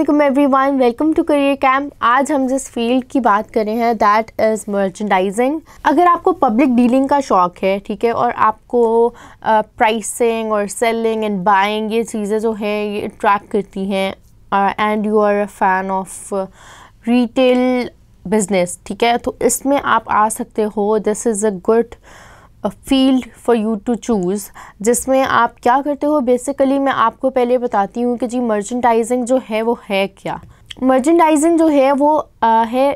Aslam everyone welcome to career camp आज हम जिस फील्ड की बात कर रहे हैं दैट इज़ मर्चेंडाइजिंग अगर आपको पब्लिक डीलिंग का शौक़ है ठीक है और आपको प्राइसिंग और सेलिंग एंड बाइंग ये चीज़ें जो हैं ये अट्रैक्ट करती हैं and you are a fan of retail business ठीक है तो इसमें आप आ सकते हो this is a good field for you to choose जिसमें आप क्या करते हो बेसिकली मैं आपको पहले बताती हूँ कि जी मर्चेंडाइजिंग जो है वो है क्या मर्चेंडाइजिंग जो है वो आ, है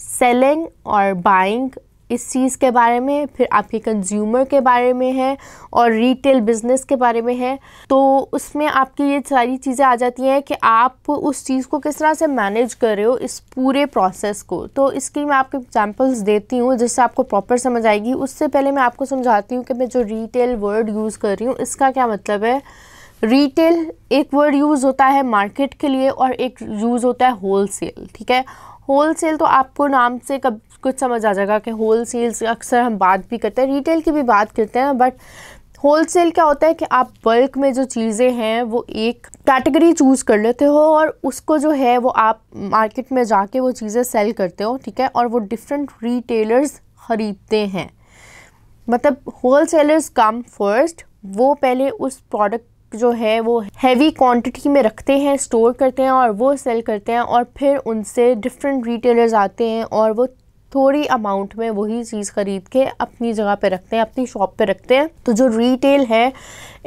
सेलिंग और बाइंग इस चीज़ के बारे में फिर आपके कंज्यूमर के बारे में है और रिटेल बिज़नेस के बारे में है तो उसमें आपकी ये सारी चीज़ें आ जाती हैं कि आप उस चीज़ को किस तरह से मैनेज कर रहे हो इस पूरे प्रोसेस को तो इसकी मैं आपको एग्जांपल्स देती हूँ जिससे आपको प्रॉपर समझ आएगी उससे पहले मैं आपको समझाती हूँ कि मैं जो रिटेल वर्ड यूज़ कर रही हूँ इसका क्या मतलब है रिटेल एक वर्ड यूज़ होता है मार्केट के लिए और एक यूज़ होता है होल ठीक है होल सेल तो आपको नाम से कब कुछ समझ आ जाएगा कि होल सेल्स अक्सर हम बात भी करते हैं रिटेल की भी बात करते हैं बट होल सेल क्या होता है कि आप बल्क में जो चीज़ें हैं वो एक कैटेगरी चूज़ कर लेते हो और उसको जो है वो आप मार्केट में जाके वो चीज़ें सेल करते हो ठीक है और वो डिफरेंट रिटेलर्स ख़रीदते हैं मतलब होल सेलर्स कम फर्स्ट वो पहले उस प्रोडक्ट जो है वो हैवी क्वांटिटी में रखते हैं स्टोर करते हैं और वो सेल करते हैं और फिर उनसे डिफरेंट रिटेलर्स आते हैं और वो थोड़ी अमाउंट में वही चीज़ ख़रीद के अपनी जगह पे रखते हैं अपनी शॉप पे रखते हैं तो जो रिटेल है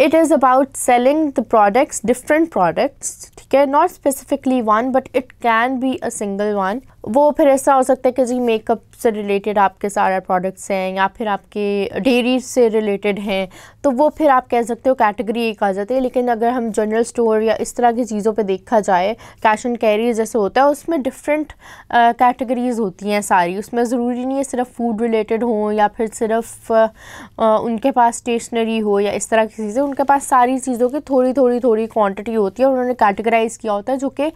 it is about selling the products different products ठीक है not specifically one but it can be a single one वो फिर ऐसा हो सकता है कि जी मेकअप से रिलेटेड आपके सारे प्रोडक्ट्स हैं या फिर आपके डेयरी से रिलेटेड हैं तो वो फिर आप कह सकते हो कैटेगरी एक आ जाती है लेकिन अगर हम जनरल स्टोर या इस तरह की चीज़ों पे देखा जाए कैश एंड कैरी जैसे होता है उसमें डिफरेंट कैटेगरीज होती हैं सारी उसमें ज़रूरी नहीं है सिर्फ फूड रिलेटेड हो या फिर सिर्फ आ, उनके पास स्टेशनरी हो या इस तरह की चीज़ें उनके पास सारी चीज़ों की थोड़ी थोड़ी थोड़ी क्वांटिटी होती है और उन्होंने कैटेगराइज किया होता है जो कि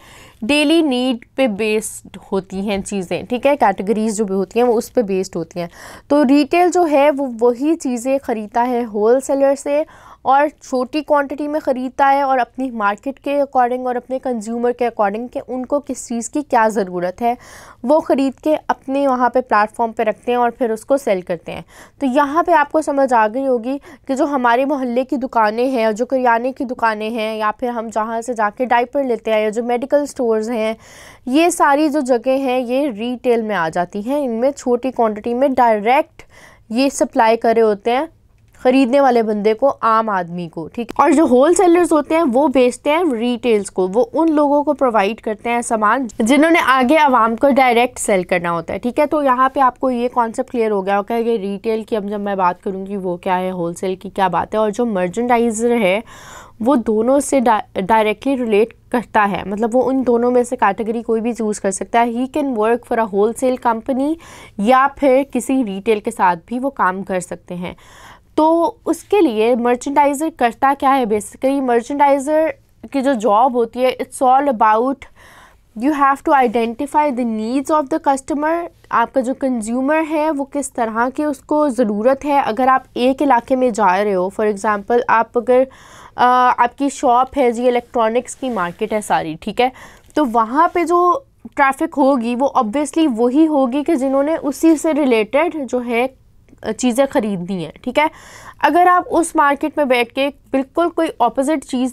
डेली नीड पे बेस्ड होती हैं चीज़ें ठीक है कैटेगरीज जो भी होती हैं वो उस पर बेस्ड होती हैं तो रिटेल जो है वो वही चीज़ें ख़रीदता है होल सेलर से और छोटी क्वांटिटी में ख़रीदता है और अपनी मार्केट के अकॉर्डिंग और अपने कंज्यूमर के अकॉर्डिंग कि उनको किस चीज़ की क्या ज़रूरत है वो ख़रीद के अपने वहाँ पे प्लेटफॉर्म पे रखते हैं और फिर उसको सेल करते हैं तो यहाँ पे आपको समझ आ गई होगी कि जो हमारे मोहल्ले की दुकानें हैं जो करियाने की दुकानें हैं या फिर हम जहाँ से जाके डाइपर लेते हैं या जो मेडिकल स्टोर्स हैं ये सारी जो जगह हैं ये रिटेल में आ जाती हैं इनमें छोटी क्वान्टिटी में डायरेक्ट ये सप्लाई करे होते हैं खरीदने वाले बंदे को आम आदमी को ठीक और जो होल सेलर्स होते हैं वो बेचते हैं रिटेल्स को वो उन लोगों को प्रोवाइड करते हैं सामान जिन्होंने आगे आवाम को डायरेक्ट सेल करना होता है ठीक है तो यहाँ पे आपको ये कॉन्सेप्ट क्लियर हो गया होगा कि रिटेल की अब जब मैं बात करूँगी वो क्या है होलसेल की क्या बात है और जो मर्जेंडाइजर है वो दोनों से डायरेक्टली रिलेट करता है मतलब वो उन दोनों में से कैटेगरी कोई भी चूज़ कर सकता है ही can work for a wholesale company या फिर किसी रिटेल के साथ भी वो काम कर सकते हैं तो उसके लिए मर्चेंडाइज़र करता क्या है बेसिकली मर्चेंडाइज़र की जो जॉब होती है it's all about you have to identify the needs of the customer आपका जो कंज्यूमर है वो किस तरह की उसको ज़रूरत है अगर आप एक इलाके में जा रहे हो फॉर एग्ज़ाम्पल आप अगर आ, आपकी शॉप है जी इलेक्ट्रॉनिक्स की मार्केट है सारी ठीक है तो वहाँ पे जो ट्रैफिक होगी वो ऑब्वियसली वही होगी कि जिन्होंने उसी से रिलेटेड जो है चीज़ें ख़रीदनी है ठीक है अगर आप उस मार्केट में बैठ के बिल्कुल कोई ऑपोजिट चीज़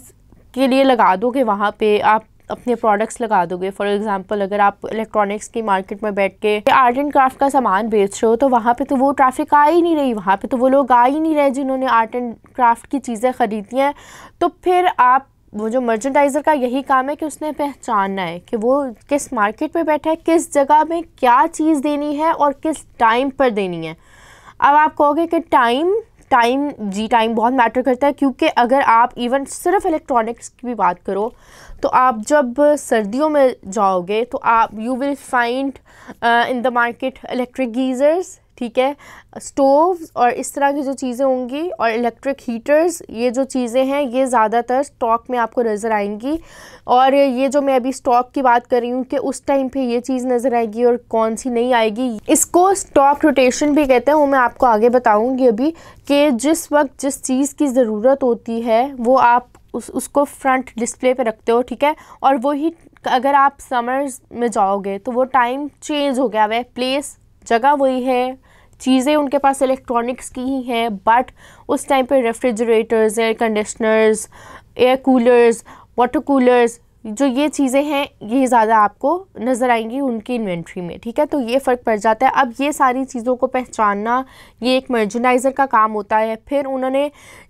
के लिए लगा दोगे वहाँ पे आप अपने प्रोडक्ट्स लगा दोगे फॉर एग्जांपल अगर आप इलेक्ट्रॉनिक्स की मार्केट में बैठ के आर्ट एंड क्राफ्ट का सामान बेच रहे हो तो वहाँ पे तो वो ट्रैफिक आ ही नहीं रही वहाँ पे तो वो लोग आ ही नहीं रहे जिन्होंने आर्ट एंड क्राफ्ट की चीज़ें ख़रीदी हैं तो फिर आप वो जो मर्चेंडाइज़र का यही काम है कि उसने पहचानना है कि वो किस मार्केट में बैठा है किस जगह में क्या चीज़ देनी है और किस टाइम पर देनी है अब आप कहोगे कि टाइम टाइम जी टाइम बहुत मैटर करता है क्योंकि अगर आप इवन सिर्फ इलेक्ट्रॉनिक्स की भी बात करो तो आप जब सर्दियों में जाओगे तो आप you will find in the market electric geysers ठीक है स्टोव और इस तरह की जो चीज़ें होंगी और इलेक्ट्रिक हीटर्स ये जो चीज़ें हैं ये ज़्यादातर स्टॉक में आपको नज़र आएंगी और ये जो मैं अभी स्टॉक की बात कर रही हूँ कि उस टाइम पे ये चीज़ नज़र आएगी और कौन सी नहीं आएगी इसको स्टॉक रोटेशन भी कहते हैं वो मैं आपको आगे बताऊँगी अभी कि जिस वक्त जिस चीज़ की ज़रूरत होती है वो आप उस उसको फ्रंट डिस्प्ले पे रखते हो ठीक है और वही अगर आप समर्स में जाओगे तो वो टाइम चेंज हो गया वह प्लेस जगह वही है चीज़ें उनके पास इलेक्ट्रॉनिक्स की ही हैं बट उस टाइम पे refrigerators air conditioners air coolers water coolers जो ये चीज़ें हैं ये ज़्यादा आपको नज़र आएंगी उनकी इन्वेंट्री में ठीक है तो ये फ़र्क पड़ जाता है अब ये सारी चीज़ों को पहचानना ये एक मर्जनाइज़र का काम होता है फिर उन्होंने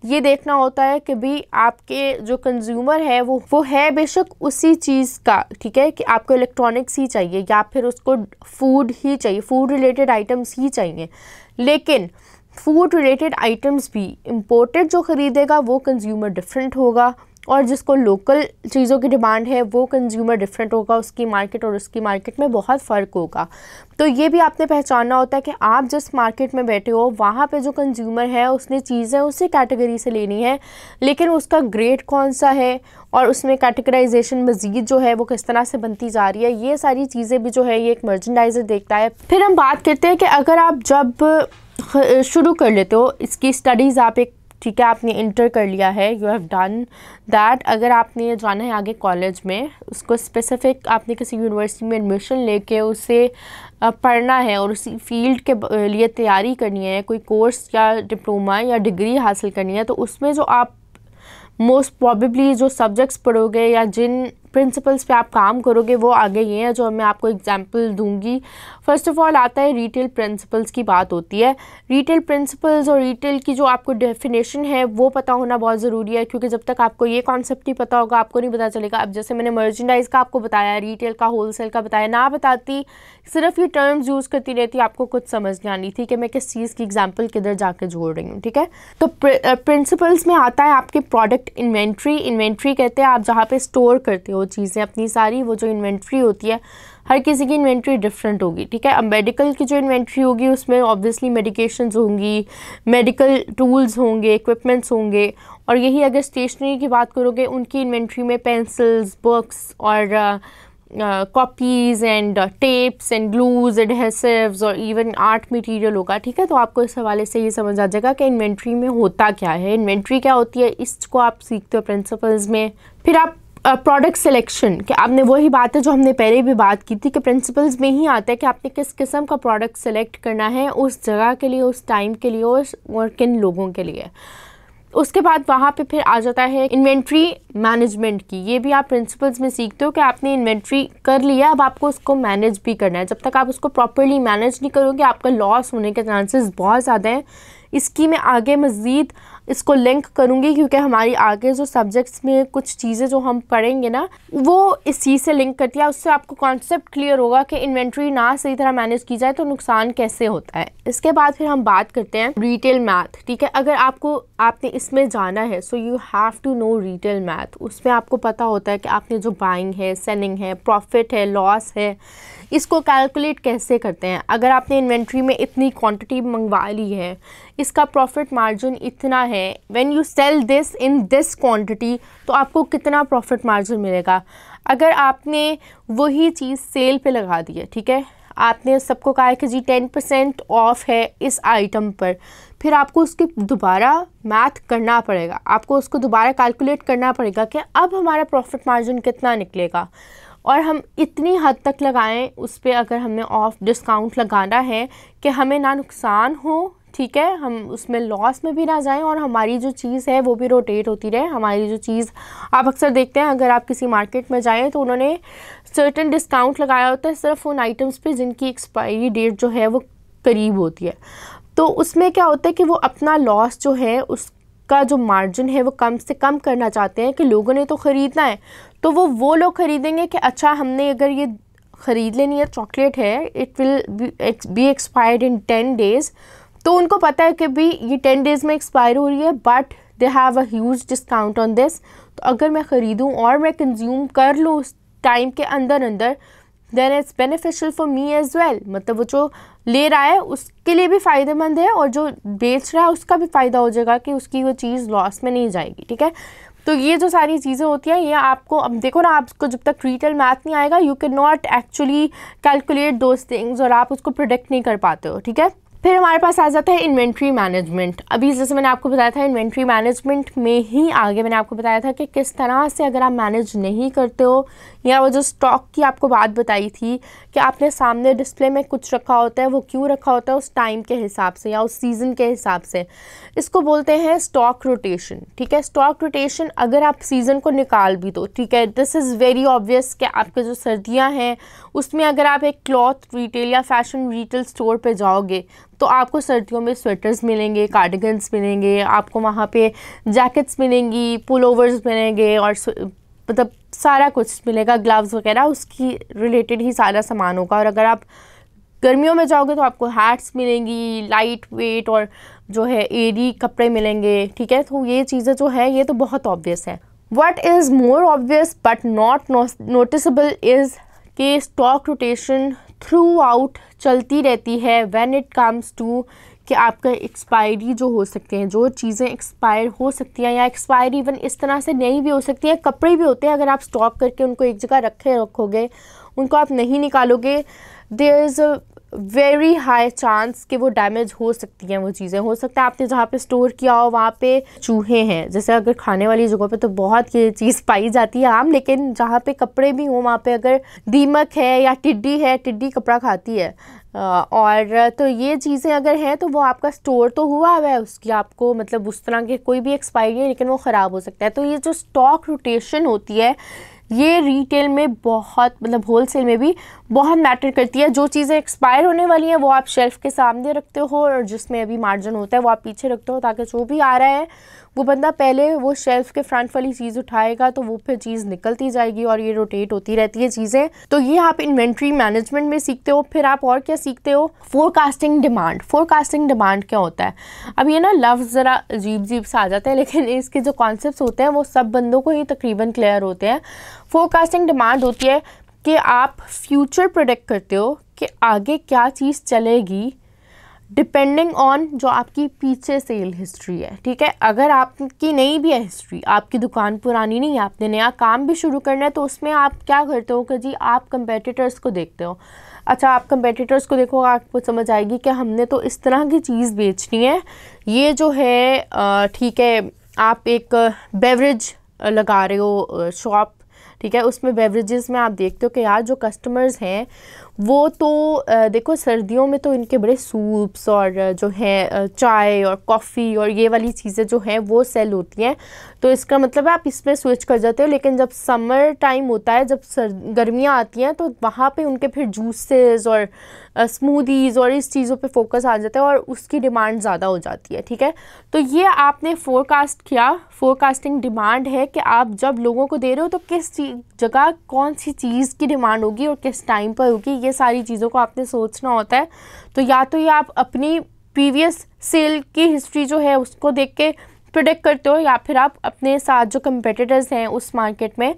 ये देखना होता है कि भी आपके जो कंज्यूमर है वो वो है बेशक उसी चीज़ का ठीक है कि आपको इलेक्ट्रॉनिक्स ही चाहिए या फिर उसको फूड ही चाहिए फूड रिलेटेड आइटम्स ही चाहिए लेकिन फूड रिलेटेड आइटम्स भी इम्पोर्टेड जो ख़रीदेगा वो कंज्यूमर डिफरेंट होगा और जिसको लोकल चीज़ों की डिमांड है वो कंज्यूमर डिफरेंट होगा उसकी मार्केट और उसकी मार्केट में बहुत फ़र्क होगा तो ये भी आपने पहचानना होता है कि आप जिस मार्केट में बैठे हो वहाँ पे जो कंज्यूमर है उसने चीज़ें उसी कैटेगरी से लेनी है लेकिन उसका ग्रेड कौन सा है और उसमें कैटेगराइजेशन मज़ीद जो है वो किस तरह से बनती जा रही है ये सारी चीज़ें भी जो है ये एक मर्जेंडाइजर देखता है फिर हम बात करते हैं कि अगर आप जब शुरू कर लेते हो इसकी स्टडीज़ आप एक ठीक है आपने इंटर कर लिया है यू हैव डन दैट अगर आपने जाना है आगे कॉलेज में उसको स्पेसिफिक आपने किसी यूनिवर्सिटी में एडमिशन लेके उसे पढ़ना है और उसी फील्ड के लिए तैयारी करनी है कोई कोर्स या डिप्लोमा या डिग्री हासिल करनी है तो उसमें जो आप मोस्ट प्रॉबली जो सब्जेक्ट्स पढ़ोगे या जिन प्रिंसिपल्स पे आप काम करोगे वो आगे ये हैं जो मैं आपको एग्जांपल दूंगी फर्स्ट ऑफ ऑल आता है रिटेल प्रिंसिपल्स की बात होती है रिटेल प्रिंसिपल्स और रिटेल की जो आपको डेफिनेशन है वो पता होना बहुत ज़रूरी है क्योंकि जब तक आपको ये कॉन्सेप्ट नहीं पता होगा आपको नहीं पता चलेगा अब जैसे मैंने मर्चेंडाइज़ का आपको बताया रिटेल का होलसेल का बताया ना बताती सिर्फ ये टर्म्स यूज़ करती रहती आपको कुछ समझ नहीं आनी थी कि मैं किस चीज़ की एग्जाम्पल किधर जाकर जोड़ रही हूँ ठीक है तो प्रिंसिपल्स uh, में आता है आपके प्रोडक्ट इन्वेंट्री इन्वेंट्री कहते हैं आप जहाँ पर स्टोर करते हो हो चीज़ें अपनी सारी वो जो इन्वेंट्री होती है हर किसी की इन्वेंट्री डिफरेंट होगी ठीक है अब मेडिकल की जो इन्वेंट्री होगी उसमें ऑब्वियसली मेडिकेशंस होंगी मेडिकल टूल्स होंगे इक्विपमेंट्स होंगे और यही अगर स्टेशनरी की बात करोगे उनकी इन्वेंट्री में पेंसिल्स बुक्स और copies and tapes and glues adhesives और इवन आर्ट मटेरियल होगा ठीक है तो आपको इस हवाले से ये समझ आ जाएगा कि इन्वेंट्री में होता क्या है इन्वेंट्री क्या होती है इसको आप सीखते हो प्रिंसिपल्स में फिर आप प्रोडक्ट सिलेक्शन कि आपने वही बात है जो हमने पहले भी बात की थी कि प्रिंसिपल्स में ही आता है कि आपने किस किस्म का प्रोडक्ट सेलेक्ट करना है उस जगह के लिए उस टाइम के लिए उस और किन लोगों के लिए उसके बाद वहाँ पे फिर आ जाता है इन्वेंट्री मैनेजमेंट की ये भी आप प्रिंसिपल्स में सीखते हो कि आपने इन्वेंट्री कर लिया अब आपको उसको मैनेज भी करना है जब तक आप उसको प्रॉपरली मैनेज नहीं करोगे आपका लॉस होने के चांसेस बहुत ज़्यादा हैं इसकी मैं आगे मज़ीद इसको लिंक करूँगी क्योंकि हमारी आगे जो सब्जेक्ट्स में कुछ चीज़ें जो हम पढ़ेंगे ना वो इस चीज़ से लिंक करती है उससे आपको कॉन्सेप्ट क्लियर होगा कि इन्वेंट्री ना सही तरह मैनेज की जाए तो नुकसान कैसे होता है इसके बाद फिर हम बात करते हैं रिटेल मैथ ठीक है अगर आपको आपने इसमें जाना है so you have to know retail math उसमें आपको पता होता है कि आपने जो बाइंग है सेलिंग है प्रॉफिट है लॉस है इसको कैलकुलेट कैसे करते हैं अगर आपने इन्वेंट्री में इतनी क्वांटिटी मंगवा ली है इसका प्रॉफिट मार्जिन इतना है when you sell this in this quantity तो आपको कितना प्रॉफिट मार्जिन मिलेगा अगर आपने वही चीज़ सेल पे लगा दी है ठीक है आपने सबको कहा है कि जी टेन परसेंट ऑफ है इस आइटम पर फिर आपको उसके दोबारा मैथ करना पड़ेगा आपको उसको दोबारा कैलकुलेट करना पड़ेगा कि अब हमारा प्रॉफिट मार्जिन कितना निकलेगा और हम इतनी हद तक लगाएं उस पर अगर हमें ऑफ डिस्काउंट लगाना है कि हमें ना नुकसान हो ठीक है हम उसमें लॉस में भी ना जाएं और हमारी जो चीज़ है वो भी रोटेट होती रहे हमारी जो चीज़ आप अक्सर देखते हैं अगर आप किसी मार्केट में जाएं तो उन्होंने सर्टन डिस्काउंट लगाया होता है सिर्फ उन आइटम्स पे जिनकी एक्सपायरी डेट जो है वो करीब होती है तो उसमें क्या होता है कि वो अपना लॉस जो है उस का जो मार्जिन है वो कम से कम करना चाहते हैं कि लोगों ने तो ख़रीदना है तो वो वो लोग ख़रीदेंगे कि अच्छा हमने अगर ये ख़रीद लेनी है चॉकलेट है it will be expired in ten days तो उनको पता है कि भी ये टेन डेज़ में एक्सपायर हो रही है but they have a huge discount on this तो अगर मैं ख़रीदूँ और मैं कंज्यूम कर लूँ उस टाइम के अंदर अंदर then it's beneficial for me as well मतलब वो जो ले रहा है उसके लिए भी फ़ायदेमंद है और जो बेच रहा है उसका भी फ़ायदा हो जाएगा कि उसकी वो चीज़ लॉस में नहीं जाएगी ठीक है तो ये जो सारी चीज़ें होती हैं ये आपको अब देखो ना आपको जब तक रिटेल मैथ नहीं आएगा you can not actually calculate those things और आप उसको प्रोडिक्ट नहीं कर पाते हो ठीक है फिर हमारे पास आ जाता है इन्वेंट्री मैनेजमेंट अभी जैसे मैंने आपको बताया था इन्वेंट्री मैनेजमेंट में ही आगे मैंने आपको बताया था कि किस तरह से अगर आप मैनेज नहीं करते हो या वो जो स्टॉक की आपको बात बताई थी कि आपने सामने डिस्प्ले में कुछ रखा होता है वो क्यों रखा होता है उस टाइम के हिसाब से या उस सीज़न के हिसाब से इसको बोलते हैं स्टॉक रोटेशन ठीक है स्टॉक रोटेशन अगर आप सीज़न को निकाल भी दो ठीक है दिस इज़ वेरी ऑब्वियस कि आपके जो सर्दियाँ हैं उसमें अगर आप एक क्लॉथ रिटेल या फैशन रिटेल स्टोर पे जाओगे तो आपको सर्दियों में स्वेटर्स मिलेंगे कार्डिगन्स मिलेंगे आपको वहाँ पे जैकेट्स मिलेंगी पुल ओवर्स मिलेंगे और मतलब सारा कुछ मिलेगा ग्लव्स वगैरह उसकी रिलेटेड ही सारा सामान होगा और अगर आप गर्मियों में जाओगे तो आपको हैट्स मिलेंगी लाइट वेट और जो है एरी कपड़े मिलेंगे ठीक है तो ये चीज़ें जो है ये तो बहुत ऑब्वियस है what is more obvious but not noticeable is कि स्टॉक रोटेशन थ्रू आउट चलती रहती है व्हेन इट कम्स टू कि आपका एक्सपायरी जो हो सकते हैं जो चीज़ें एक्सपायर हो सकती हैं या एक्सपायर इवन इस तरह से नहीं भी हो सकती हैं कपड़े भी होते हैं अगर आप स्टॉक करके उनको एक जगह रखे रखोगे उनको आप नहीं निकालोगे there is very high chance कि वो डैमेज हो सकती हैं वो चीज़ें हो सकता है आपने जहाँ पे स्टोर किया हो वहाँ पे चूहे हैं जैसे अगर खाने वाली जगह पे तो बहुत ये चीज़ पाई जाती है आम लेकिन जहाँ पे कपड़े भी हों वहाँ पे अगर दीमक है या टिड्डी है टिड्डी कपड़ा खाती है और तो ये चीज़ें अगर हैं तो वो आपका स्टोर तो हुआ हुआ है उसकी आपको मतलब उस तरह के कोई भी एक्सपायरी है लेकिन वो ख़राब हो सकता है तो ये जो स्टॉक रोटेशन होती है ये रिटेल में बहुत मतलब होलसेल में भी बहुत मैटर करती है जो चीज़ें एक्सपायर होने वाली हैं वो आप शेल्फ़ के सामने रखते हो और जिसमें अभी मार्जिन होता है वो आप पीछे रखते हो ताकि जो भी आ रहा है वो बंदा पहले वो शेल्फ के फ्रंट वाली चीज़ उठाएगा तो वो फिर चीज़ निकलती जाएगी और ये रोटेट होती रहती है चीज़ें तो ये आप इन्वेंट्री मैनेजमेंट में सीखते हो फिर आप और क्या सीखते हो फोरकास्टिंग डिमांड फोरकास्टिंग डिमांड क्या होता है अब ये ना लफ्ज़ ज़रा अजीब अजीब से आ जाता है लेकिन इसके जो कॉन्सेप्ट होते हैं वो सब बंदों को ही तकरीबन क्लियर होते हैं फोरकास्टिंग डिमांड होती है कि आप फ्यूचर प्रोडक्ट करते हो कि आगे क्या चीज़ चलेगी डिपेंडिंग ऑन जो आपकी पीछे सेल हिस्ट्री है ठीक है अगर आपकी नई भी है हिस्ट्री आपकी दुकान पुरानी नहीं है आपने नया काम भी शुरू करना है तो उसमें आप क्या करते हो कि जी आप कंपेटिटर्स को देखते हो अच्छा आप कंपेटिटर्स को देखो आपको समझ आएगी कि हमने तो इस तरह की चीज़ बेचनी है ये जो है ठीक है आप एक बेवरेज लगा रहे हो शॉप ठीक है उसमें बेवरेजेस में आप देखते हो कि यार जो कस्टमर्स हैं वो तो देखो सर्दियों में तो इनके बड़े सूप्स और जो हैं चाय और कॉफ़ी और ये वाली चीज़ें जो हैं वो सेल होती हैं तो इसका मतलब है आप इसमें स्विच कर जाते हो लेकिन जब समर टाइम होता है जब सर गर्मियाँ आती हैं तो वहाँ पे उनके फिर जूसेस और स्मूदीज़ और इस चीज़ों पे फोकस आ जाता है और उसकी डिमांड ज़्यादा हो जाती है ठीक है तो ये आपने फोरकास्ट किया फोरकास्टिंग डिमांड है कि आप जब लोगों को दे रहे हो तो किस जगह कौन सी चीज़ की डिमांड होगी और किस टाइम पर होगी ये ये सारी चीज़ों को आपने सोचना होता है तो या तो ये आप अपनी प्रीवियस सेल की हिस्ट्री जो है उसको देख के प्रोडक्ट करते हो या फिर आप अपने साथ जो कंपेटिटर्स हैं उस मार्केट में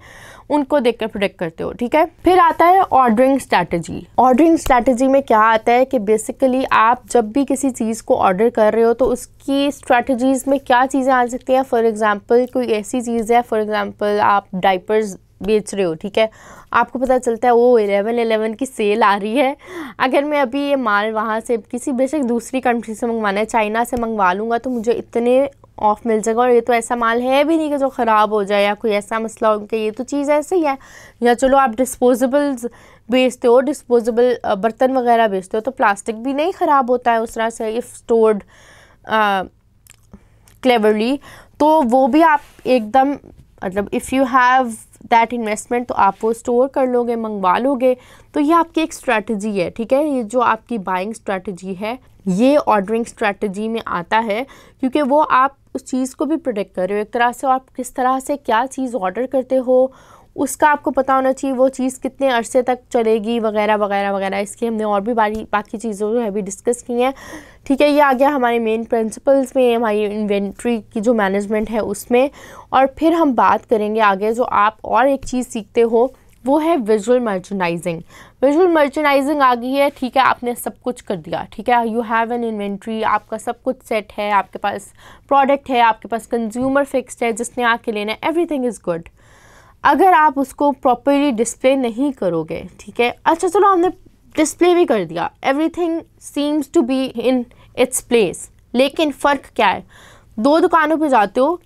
उनको देख कर प्रोडक्ट करते हो ठीक है फिर आता है ऑर्डरिंग स्ट्रैटेजी ऑर्डरिंग स्ट्रैटेजी में क्या आता है कि बेसिकली आप जब भी किसी चीज़ को ऑर्डर कर रहे हो तो उसकी स्ट्रैटेजीज़ में क्या चीज़ें आ सकती हैं फॉर एग्जांपल कोई ऐसी चीज़ है फॉर एग्ज़ाम्पल आप डाइपर्स बेच रहे हो ठीक है आपको पता चलता है वो एलेवन एलेवन की सेल आ रही है अगर मैं अभी ये माल वहाँ से किसी बेशक दूसरी कंट्री से मंगवाना है चाइना से मंगवा लूँगा तो मुझे इतने ऑफ़ मिल जाएगा और ये तो ऐसा माल है भी नहीं कि जो ख़राब हो जाए या कोई ऐसा मसला हो कि ये तो चीज़ ऐसे ही है या चलो आप डिस्पोजेबल्स बेचते हो डिस्पोजेबल बर्तन वगैरह बेचते हो तो प्लास्टिक भी नहीं ख़राब होता है उस तरह से इफ़ स्टोर्ड क्लेवरली तो वो भी आप एकदम मतलब if you have that investment तो आप वो स्टोर कर लोगे मंगवा लोगे तो ये आपकी एक स्ट्रैटेजी है ठीक है ये जो आपकी बाइंग स्ट्रैटेजी है ये ऑर्डरिंग स्ट्रैटेजी में आता है क्योंकि वो आप उस चीज़ को भी प्रोडक्ट कर रहे हो एक तरह से आप किस तरह से क्या चीज़ ऑर्डर करते हो उसका आपको पता होना चाहिए वो चीज़ कितने अरसे तक चलेगी वगैरह वगैरह वगैरह इसकी हमने और भी बारी बाकी चीज़ों जो है भी डिस्कस की हैं ठीक है ये आ गया हमारे मेन प्रिंसिपल्स में हमारी इन्वेंट्री की जो मैनेजमेंट है उसमें और फिर हम बात करेंगे आगे जो आप और एक चीज़ सीखते हो वो है विजुअल मर्चेंडाइजिंग विजुअल मर्चेंडाइजिंग आ गई है ठीक है आपने सब कुछ कर दिया ठीक है यू हैव एन इन्वेंट्री आपका सब कुछ सेट है आपके पास प्रोडक्ट है आपके पास कंज्यूमर फिक्स्ड है जिसने आके लेना है एवरीथिंग इज़ गुड अगर आप उसको प्रॉपरली डिस्प्ले नहीं करोगे ठीक है अच्छा चलो हमने डिस्प्ले भी कर दिया everything seems to be in its place लेकिन फ़र्क क्या है दो दुकानों पे जाते हो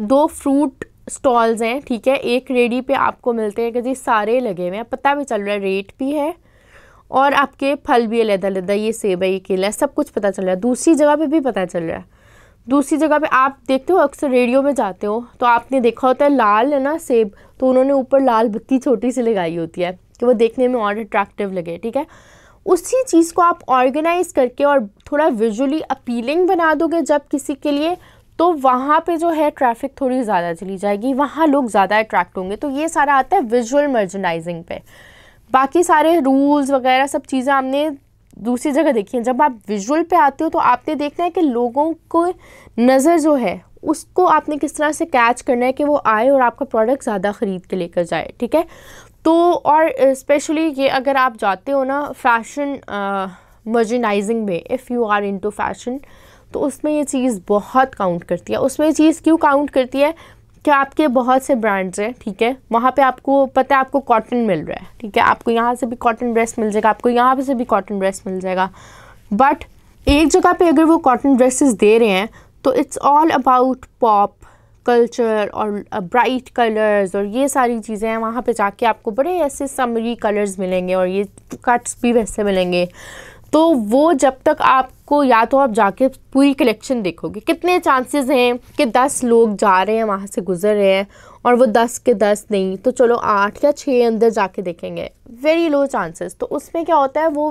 दो फ्रूट स्टॉल्स हैं ठीक है एक रेडी पे आपको मिलते हैं कि जी सारे लगे हुए हैं पता भी चल रहा है रेट भी है और आपके फल भी अलहदा अलहदा ये सेब है ये केला है सब कुछ पता चल रहा है दूसरी जगह पे भी पता चल रहा है दूसरी जगह पे आप देखते हो अक्सर रेडियो में जाते हो तो आपने देखा होता है लाल है ना सेब तो उन्होंने ऊपर लाल बत्ती छोटी सी लगाई होती है कि वो देखने में और अट्रैक्टिव लगे ठीक है उसी चीज़ को आप ऑर्गेनाइज़ करके और थोड़ा विजुअली अपीलिंग बना दोगे जब किसी के लिए तो वहाँ पे जो है ट्रैफिक थोड़ी ज़्यादा चली जाएगी वहाँ लोग ज़्यादा अट्रैक्ट होंगे तो ये सारा आता है विजुअल मर्जनाइजिंग पे बाकी सारे रूल्स वगैरह सब चीज़ें हमने दूसरी जगह देखिए जब आप विजुअल पे आते हो तो आपने देखना है कि लोगों को नज़र जो है उसको आपने किस तरह से कैच करना है कि वो आए और आपका प्रोडक्ट ज़्यादा ख़रीद के लेकर जाए ठीक है तो और स्पेशली ये अगर आप जाते हो ना फैशन मर्जनाइजिंग में if you are into fashion तो उसमें ये चीज़ बहुत काउंट करती है उसमें ये चीज़ क्यों काउंट करती है कि आपके बहुत से ब्रांड्स हैं ठीक है वहाँ पे आपको पता है आपको कॉटन मिल रहा है ठीक है आपको यहाँ से भी कॉटन ड्रेस मिल जाएगा आपको यहाँ से भी कॉटन ड्रेस मिल जाएगा बट एक जगह पे अगर वो कॉटन ड्रेसेस दे रहे हैं तो it's all about pop culture और ब्राइट uh, कलर्स और ये सारी चीज़ें हैं वहाँ पे जाके आपको बड़े ऐसे समरी कलर्स मिलेंगे और ये कट्स भी वैसे मिलेंगे तो वो जब तक आप आपको या तो आप जाके पूरी कलेक्शन देखोगे कितने चांसेस हैं कि दस लोग जा रहे हैं वहाँ से गुजर रहे हैं और वो दस के दस नहीं तो चलो आठ या छः अंदर जाके देखेंगे वेरी लो चांसेस तो उसमें क्या होता है वो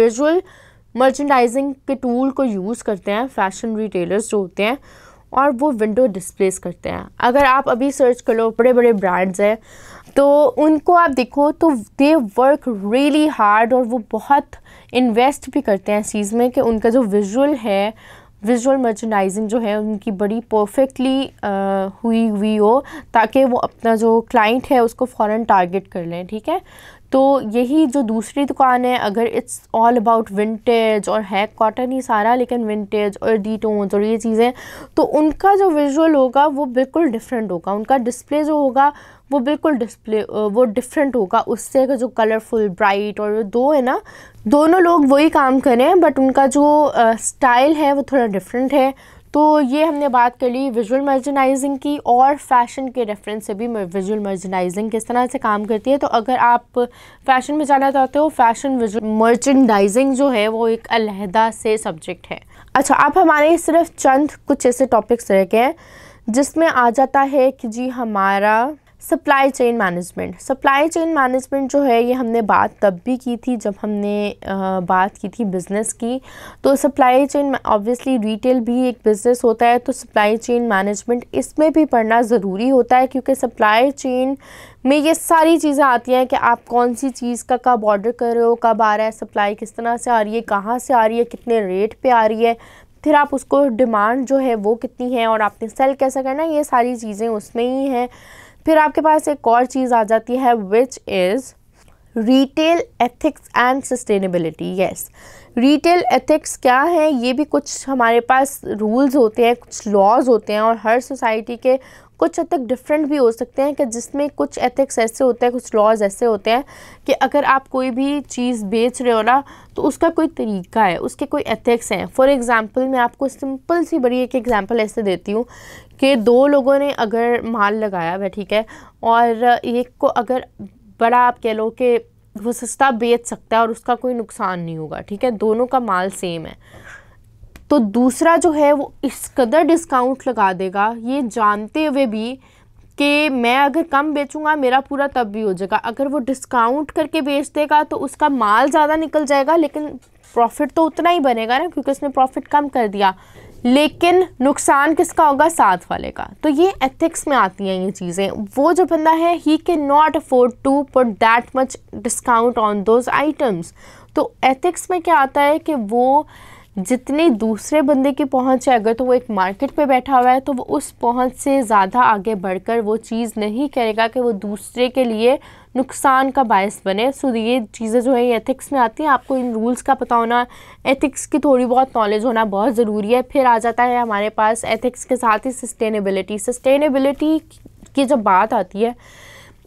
विजुअल मर्चेंडाइजिंग के टूल को यूज़ करते हैं फैशन रिटेलर्स जो होते हैं और वो विंडो डिस्प्लेस करते हैं अगर आप अभी सर्च करो बड़े बड़े ब्रांड्स हैं तो उनको आप देखो तो दे वर्क रियली हार्ड और वो बहुत इन्वेस्ट भी करते हैं इस चीज़ में कि उनका जो विजुअल है विजुअल मर्चेंडाइजिंग जो है उनकी बड़ी परफेक्टली हुई हुई हो ताकि वो अपना जो क्लाइंट है उसको फ़ौर टारगेट कर लें ठीक है तो यही जो दूसरी दुकान है अगर इट्स ऑल अबाउट विंटेज और है कॉटन ही सारा लेकिन विंटेज और डी टोन्स और ये चीज़ें तो उनका जो विजुअल होगा वो बिल्कुल डिफरेंट होगा उनका डिस्प्ले जो होगा वो बिल्कुल डिस्प्ले वो डिफरेंट होगा उससे जो कलरफुल ब्राइट और दो है ना दोनों लोग वही काम करें बट उनका जो स्टाइल है वो थोड़ा डिफरेंट है तो ये हमने बात कर ली विजुअल मर्जनाइजिंग की और फैशन के रेफरेंस से भी विजुअल मर्जनाइजिंग किस तरह से काम करती है तो अगर आप फैशन में जाना चाहते हो फैशन विजुअल मर्चेंडाइजिंग जो है वो एक अलहदा से सब्जेक्ट है अच्छा आप हमारे सिर्फ चंद कुछ ऐसे टॉपिक्स रह गए हैं जिसमें आ जाता है कि जी हमारा supply chain management supply chain management जो है ये हमने बात तब भी की थी जब हमने आ, बात की थी बिज़नेस की तो सप्लाई चेन ऑब्वियसली रिटेल भी एक बिज़नेस होता है तो सप्लाई चेन मैनेजमेंट इसमें भी पढ़ना ज़रूरी होता है क्योंकि सप्लाई चेन में ये सारी चीज़ें आती हैं कि आप कौन सी चीज़ का कब ऑर्डर कर रहे हो कब आ रहा है सप्लाई किस तरह से आ रही है कहाँ से आ रही है कितने रेट पर आ रही है फिर आप उसको डिमांड जो है वो कितनी है और आपने सेल कैसा करना ये सारी चीज़ें उसमें ही हैं फिर आपके पास एक और चीज़ आ जाती है which is retail ethics and sustainability yes retail ethics क्या है ये भी कुछ हमारे पास रूल्स होते हैं कुछ लॉज होते हैं और हर सोसाइटी के कुछ हद तक डिफरेंट भी हो सकते हैं कि जिसमें कुछ एथिक्स ऐसे होते हैं कुछ लॉज ऐसे होते हैं कि अगर आप कोई भी चीज़ बेच रहे हो ना तो उसका कोई तरीका है उसके कोई एथिक्स हैं फॉर एग्ज़ाम्पल मैं आपको सिंपल सी बड़ी एक एग्ज़ाम्पल ऐसे देती हूँ कि दो लोगों ने अगर माल लगाया हुआ ठीक है और एक को अगर बड़ा आप कह लो कि वो सस्ता बेच सकता है और उसका कोई नुकसान नहीं होगा ठीक है दोनों का माल सेम है तो दूसरा जो है वो इस कदर डिस्काउंट लगा देगा ये जानते हुए भी कि मैं अगर कम बेचूंगा मेरा पूरा तब भी हो जाएगा अगर वो डिस्काउंट करके बेच देगा तो उसका माल ज़्यादा निकल जाएगा लेकिन प्रॉफिट तो उतना ही बनेगा ना क्योंकि उसने प्रॉफिट कम कर दिया लेकिन नुकसान किसका होगा साथ वाले का तो ये एथिक्स में आती हैं ये चीज़ें वो जो बंदा है ही के not afford to put that much discount on those items तो एथिक्स में क्या आता है कि वो जितने दूसरे बंदे की पहुंच है अगर तो वो एक मार्केट पे बैठा हुआ है तो वो उस पहुंच से ज़्यादा आगे बढ़कर वो चीज़ नहीं करेगा कि वो दूसरे के लिए नुकसान का बायस बने सो ये चीज़ें जो है एथिक्स में आती हैं आपको इन रूल्स का पता होना एथिक्स की थोड़ी बहुत नॉलेज होना बहुत ज़रूरी है फिर आ जाता है हमारे पास एथिक्स के साथ ही सस्टेनेबिलिटी सस्टेनेबिलिटी की जब बात आती है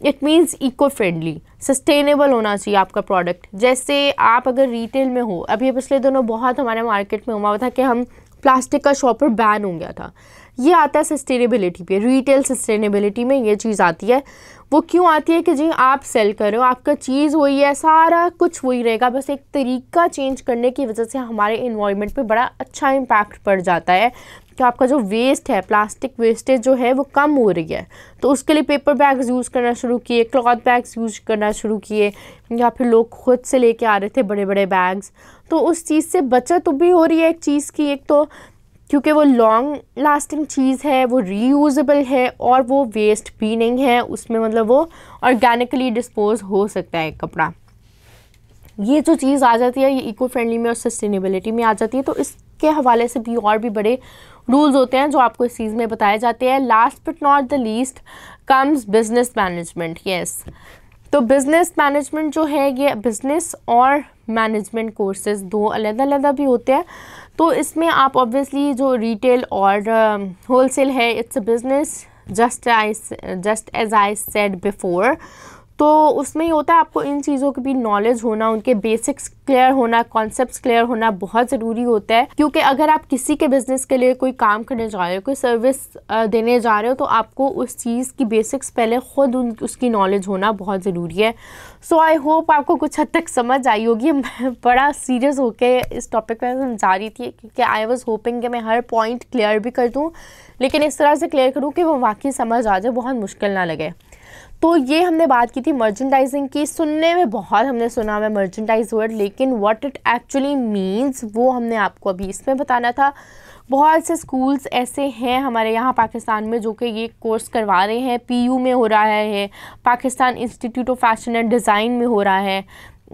it means eco friendly sustainable होना चाहिए आपका प्रोडक्ट जैसे आप अगर रिटेल में हो अभी पिछले दोनों बहुत हमारे मार्केट में हुआ था कि हम प्लास्टिक का शॉपर बैन हो गया था ये आता है सस्टेनेबिलिटी पे रिटेल सस्टेनेबिलिटी में ये चीज़ आती है वो क्यों आती है कि जी आप सेल कर रहे हो आपका चीज़ वही है सारा कुछ वही रहेगा बस एक तरीका चेंज करने की वजह से हमारे इन्वायरमेंट पे बड़ा अच्छा इम्पैक्ट पड़ जाता है कि आपका जो वेस्ट है प्लास्टिक वेस्टेज जो है वो कम हो रही है तो उसके लिए पेपर बैग्स यूज़ करना शुरू किए क्लॉथ बैग्स यूज करना शुरू किए या फिर लोग खुद से लेके आ रहे थे बड़े बड़े बैग्स तो उस चीज़ से बचत तो भी हो रही है एक चीज़ की एक तो क्योंकि वो लॉन्ग लास्टिंग चीज़ है वो रीयूजबल है और वो वेस्ट भी नहीं है उसमें मतलब वो ऑर्गेनिकली डिस्पोज हो सकता है कपड़ा ये जो चीज़ आ जाती है ये इको फ्रेंडली में और सस्टेनेबिलिटी में आ जाती है तो इसके हवाले से भी और भी बड़े रूल्स होते हैं जो आपको इस चीज़ में बताए जाते हैं last but not the least comes business management yes तो बिज़नेस मैनेजमेंट जो है ये बिज़नेस और मैनेजमेंट कोर्सेज दो अलग अलग भी होते हैं तो इसमें आप ऑब्वियसली जो रिटेल और होलसेल um, है it's a business just I just as I said before तो उसमें ही होता है आपको इन चीज़ों की भी नॉलेज होना उनके बेसिक्स क्लियर होना कॉन्सेप्ट क्लियर होना बहुत ज़रूरी होता है क्योंकि अगर आप किसी के बिज़नेस के लिए कोई काम करने जा रहे हो कोई सर्विस देने जा रहे हो तो आपको उस चीज़ की बेसिक्स पहले ख़ुद उन उसकी नॉलेज होना बहुत ज़रूरी है सो आई होप आपको कुछ हद तक समझ आई होगी मैं बड़ा सीरियस होकर इस टॉपिक पर समझा रही थी क्योंकि आई वॉज़ होपिंग कि मैं हर पॉइंट क्लियर भी कर दूँ लेकिन इस तरह से क्लियर करूँ कि वो वाकई समझ आ जाए बहुत मुश्किल ना लगे तो ये हमने बात की थी मर्चेंडाइजिंग की सुनने में बहुत हमने सुना हुआ मर्चेंडाइज वर्ड लेकिन व्हाट इट एक्चुअली मींस वो हमने आपको अभी इसमें बताना था बहुत से स्कूल्स ऐसे हैं हमारे यहाँ पाकिस्तान में जो कि ये कोर्स करवा रहे हैं पीयू में हो रहा है Pakistan Institute of Fashion and Design में हो रहा है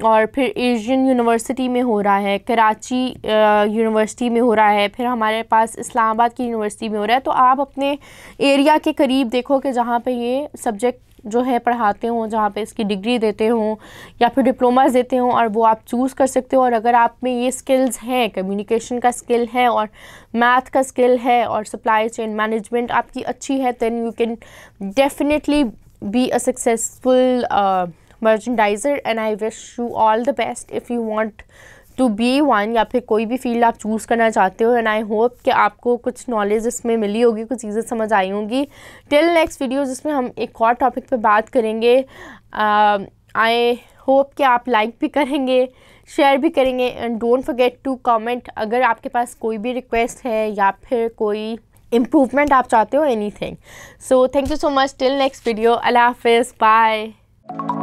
और फिर एशियन यूनिवर्सिटी में हो रहा है कराची यूनिवर्सिटी में हो रहा है फिर हमारे पास इस्लामाबाद की यूनिवर्सिटी में हो रहा है तो आप अपने एरिया के करीब देखो कि जहाँ पे ये सब्जेक्ट जो है पढ़ाते हों जहाँ पे इसकी डिग्री देते हों या फिर डिप्लोमास देते हों और वो आप चूज़ कर सकते हो और अगर आप में ये स्किल्स हैं कम्युनिकेशन का स्किल है और मैथ का स्किल है और सप्लाई चेन मैनेजमेंट आपकी अच्छी है then you can definitely be a successful merchandiser and I wish you all the best if you want to be one या फिर कोई भी फील्ड आप चूज़ करना चाहते हो एंड आई होप कि आपको कुछ नॉलेज इसमें मिली होगी कुछ चीज़ें समझ आई होंगी टिल नेक्स्ट वीडियो जिसमें हम एक और टॉपिक पर बात करेंगे आई um, होप कि आप लाइक भी करेंगे शेयर भी करेंगे and don't forget to comment अगर आपके पास कोई भी रिक्वेस्ट है या फिर कोई इम्प्रूवमेंट आप चाहते हो anything so thank you so much till next video अल्लाह हाफिज़ बाय